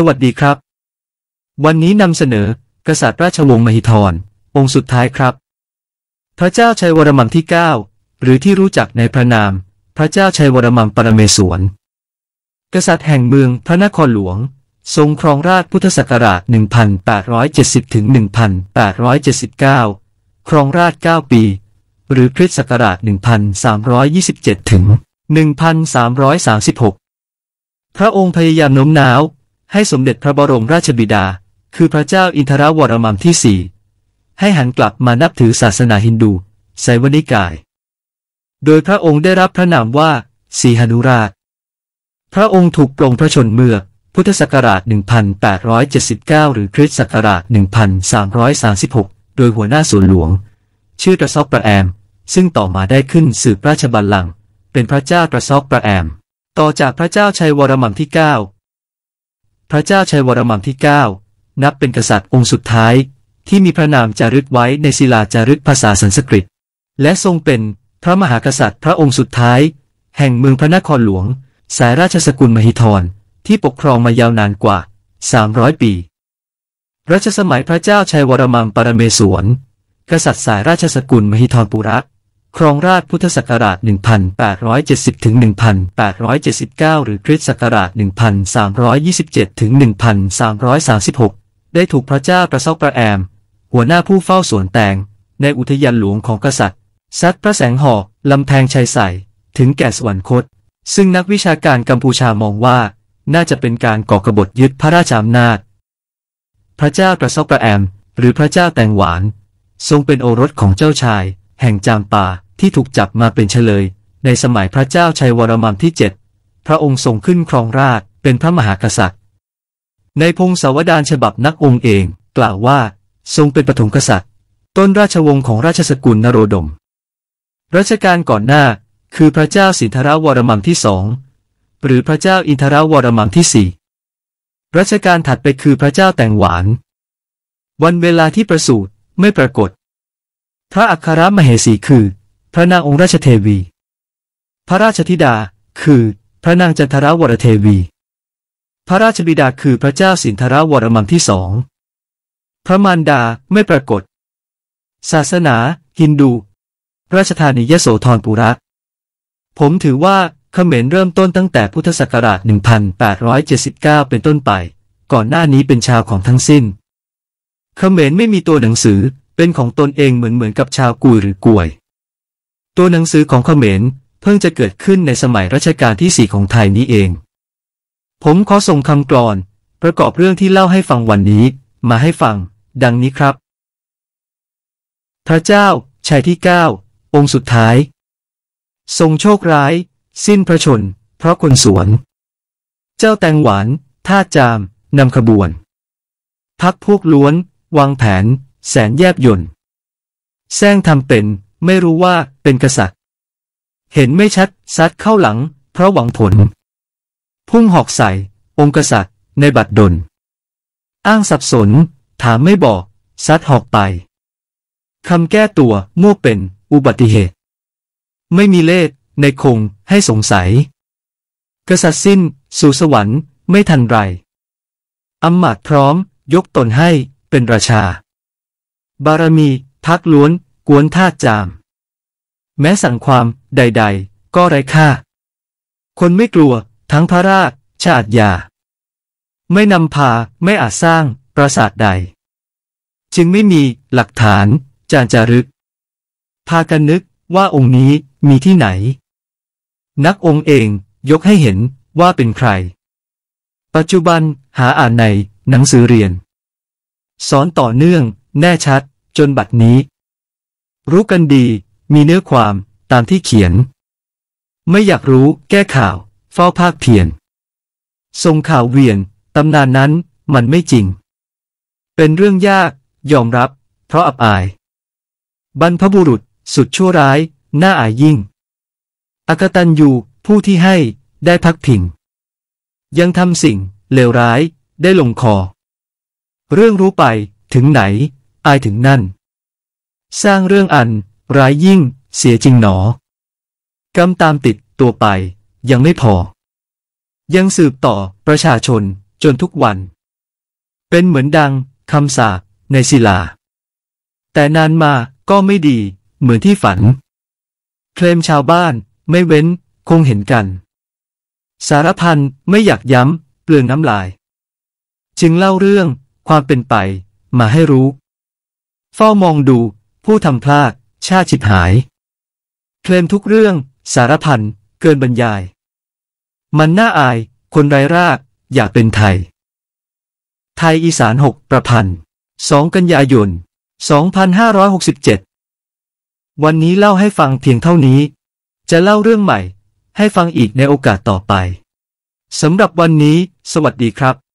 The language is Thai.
สวัสดีครับ วันนี้นำเสนอ กษัตริย์ราชวงศ์มหิธรองค์สุดท้ายครับ พระเจ้าชัยวรมันที่ 9 หรือที่รู้จักในพระนาม พระเจ้าชัยวรมันปรเมศวร กษัตริย์แห่งเมืองพระนครหลวง ทรงครองราชพุทธศักราช1870ถึง1879 ครองราช9ปี หรือคริสตศักราช1327ถึง1336 พระองค์พยายามโน้มน้าวให้สมเด็จพระบรมราชบิดา คือพระเจ้าอินทรวรมัมที่สี่ให้หันกลับมานับถือศาสนาฮินดูไซวนิกาย โดยพระองค์ได้รับพระนามว่า สีหนุราช พระองค์ถูกปรงพระชนเมื่อพุทธศักราช 1879 หรือคริสตศักราช 1336 โดยหัวหน้าส่วนหลวง ชื่อตระซอกประแอม ซึ่งต่อมาได้ขึ้นสืบราชบัลลังก์เป็นพระเจ้าตระซอกประแอม ต่อจากพระเจ้าชัยวรมัมที่ 9พระเจ้าชัยวรมันที่9นับเป็นกษัตริย์องค์สุดท้ายที่มีพระนามจารึกไว้ในศิลาจารึกภาษาสันสกฤต และทรงเป็นพระมหากษัตริย์พระองค์สุดท้าย แห่งเมืองพระนครหลวง สายราชสกุลมหิธรที่ปกครองมายาวนานกว่า 300 ปีรัชสมัยพระเจ้าชัยวรมันปรเมศวรกษัตริย์สายราชสกุลมหิธรปุระครองราชพุทธศักราช1870ถึง1879 หรือคริสตศักราช 1327ถึง1336 ได้ถูกพระเจ้าประซอกประแอม หัวหน้าผู้เฝ้าสวนแตงในอุทยานหลวงของกษัตริย์ซัดพระแสงหอกลำแพงชัยใส่ ถึงแก่สวรรคต ซึ่งนักวิชาการกัมพูชามองว่า น่าจะเป็นการก่อกบฏยึดพระราชอำนาจ พระเจ้าประซอกประแอมหรือพระเจ้าแตงหวาน ทรงเป็นโอรสของเจ้าชายแห่งจามป่าที่ถูกจับมาเป็นเฉลย ในสมัยพระเจ้าชัยวรมันที่เจ็ดพระองค์ทรงขึ้นครองราชเป็นพระมหากษัตริย์ ในพงศาวดารฉบับนักองค์เอง กล่าวว่า ทรงเป็นปฐมกษัตริย์ ต้นราชวงศ์ของราชสกุลนโรดม รัชกาลก่อนหน้าคือพระเจ้าสินธรวรมันที่สอง หรือพระเจ้าอินทรวรมันที่สี่รัชกาลถัดไปคือพระเจ้าแต่งหวาน วันเวลาที่ประสูติไม่ปรากฏพระอัครมเหสีคือ พระนางองค์ราชเทวี พระราชธิดาคือ พระนางจันทรวรเทวี พระราชบิดาคือพระเจ้าสินธรวรมังที่สอง พระมารดาไม่ปรากฏ ศาสนาฮินดูราชธานียโสธรปุระผมถือว่าเขมรเริ่มต้นตั้งแต่พุทธศักราช1879เป็นต้นไป ก่อนหน้านี้เป็นชาวของทั้งสิ้นเขมรไม่มีตัวหนังสือเป็นของตนเองเหมือนเหมือนกับชาวกุยหรือกวย ตัวหนังสือของเขมรเพิ่งจะเกิดขึ้นในสมัยรัชกาลที่สี่ของไทยนี้เอง ผมขอส่งคำกรอน ประกอบเรื่องที่เล่าให้ฟังวันนี้มาให้ฟังดังนี้ครับ พระเจ้าชายที่เก้าองค์สุดท้าย ทรงโชคร้าย สิ้นพระชน เพราะคนสวน เจ้าแตงหวานท่าจามนำขบวน พักพวกล้วน วางแผนแสนแยบยนแซงทำเป็นไม่รู้ว่าเป็นกษัตริย์ เห็นไม่ชัด ซัดเข้าหลัง เพราะหวังผล พุ่งหอกใส่ องค์กษัตริย์ ในบัดดล อ้างสับสนถามไม่บอกซัดหอกไปคำแก้ตัวมั่วเป็น อุบัติเหตุ ไม่มีเลขในคงให้สงสัย กษัตริย์สิ้น สู่สวรรค์ ไม่ทันไรอำมาตพร้อม ยกตนให้ เป็นราชาบารมีพักล้วน กวนท่าจาม แม้สั่งความใดๆ ก็ไร้ค่า คนไม่กลัว ทั้งพระราชาติยา ไม่นำพาไม่อาจสร้าง ปราสาทใด จึงไม่มีหลักฐาน จารจารึก พากันนึกว่าองค์นี้มีที่ไหน นักองค์เองยกให้เห็นว่าเป็นใคร ปัจจุบันหาอ่านในหนังสือเรียน สอนต่อเนื่องแน่ชัดจนบัดนี้ รู้กันดี มีเนื้อความตามที่เขียน ไม่อยากรู้แก้ข่าวเฝ้าภาคเพียน ทรงข่าวเวียนตำนานนั้นมันไม่จริง เป็นเรื่องยาก ยอมรับ เพราะอับอาย บรรพบุรุษสุดชั่วร้ายน่าอายยิ่งอากตันยูผู้ที่ให้ ได้พักผิงยังทำสิ่งเลวร้าย ได้ลงคอ เรื่องรู้ไปถึงไหนอายถึงนั่นสร้างเรื่องอันร้ายยิ่งเสียจริงหนอกรรมตามติดตัวไป ยังไม่พอ ยังสืบต่อประชาชนจนทุกวัน เป็นเหมือนดังคำสาในศิลา แต่นานมาก็ไม่ดี เหมือนที่ฝัน เคลมชาวบ้านไม่เว้น คงเห็นกัน สารพันไม่อยากย้ำเปลืองน้ำลาย จึงเล่าเรื่องความเป็นไปมาให้รู้เฝ้ามองดูผู้ทำพลาดชาติชิบหาย เคลมทุกเรื่องสารพันเกินบรรยาย มันน่าอาย คนไร้ราก อยากเป็นไทย ไทยอีสานหกประพันธ์สองกันยายน 2567 วันนี้เล่าให้ฟังเพียงเท่านี้ จะเล่าเรื่องใหม่ ให้ฟังอีกในโอกาสต่อไป สำหรับวันนี้ สวัสดีครับ